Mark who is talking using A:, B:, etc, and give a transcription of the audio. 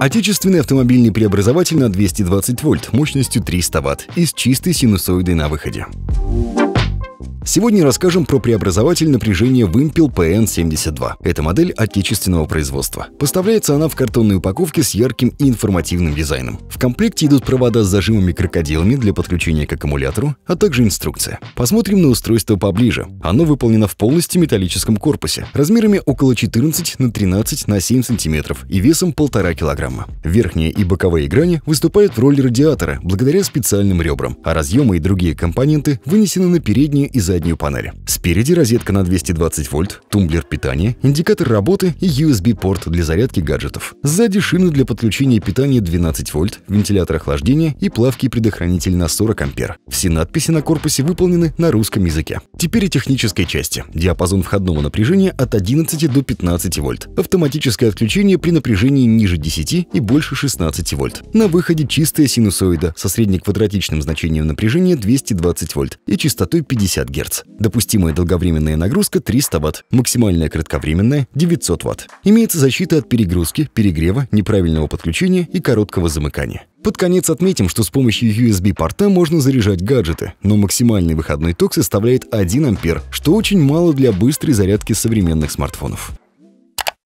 A: Отечественный автомобильный преобразователь на 220 вольт мощностью 300 ватт и с чистой синусоидой на выходе. Сегодня расскажем про преобразователь напряжения вымпел PN72. Это модель отечественного производства. Поставляется она в картонной упаковке с ярким и информативным дизайном. В комплекте идут провода с зажимами-крокодилами для подключения к аккумулятору, а также инструкция. Посмотрим на устройство поближе. Оно выполнено в полностью металлическом корпусе, размерами около 14 на 13 на 7 см и весом 1,5 кг. Верхние и боковые грани выступают в роли радиатора благодаря специальным ребрам, а разъемы и другие компоненты вынесены на передние и задние заднюю панель. Спереди розетка на 220 вольт, тумблер питания, индикатор работы и USB-порт для зарядки гаджетов. Сзади шины для подключения питания 12 вольт, вентилятор охлаждения и плавкий предохранитель на 40 ампер. Все надписи на корпусе выполнены на русском языке. Теперь о технической части. Диапазон входного напряжения от 11 до 15 вольт. Автоматическое отключение при напряжении ниже 10 и больше 16 вольт. На выходе чистая синусоида со среднеквадратичным значением напряжения 220 вольт и частотой 50 Гц. Гц. Допустимая долговременная нагрузка 300 Вт, максимальная кратковременная 900 Вт. Имеется защита от перегрузки, перегрева, неправильного подключения и короткого замыкания. Под конец отметим, что с помощью USB-порта можно заряжать гаджеты, но максимальный выходной ток составляет 1 ампер, что очень мало для быстрой зарядки современных смартфонов.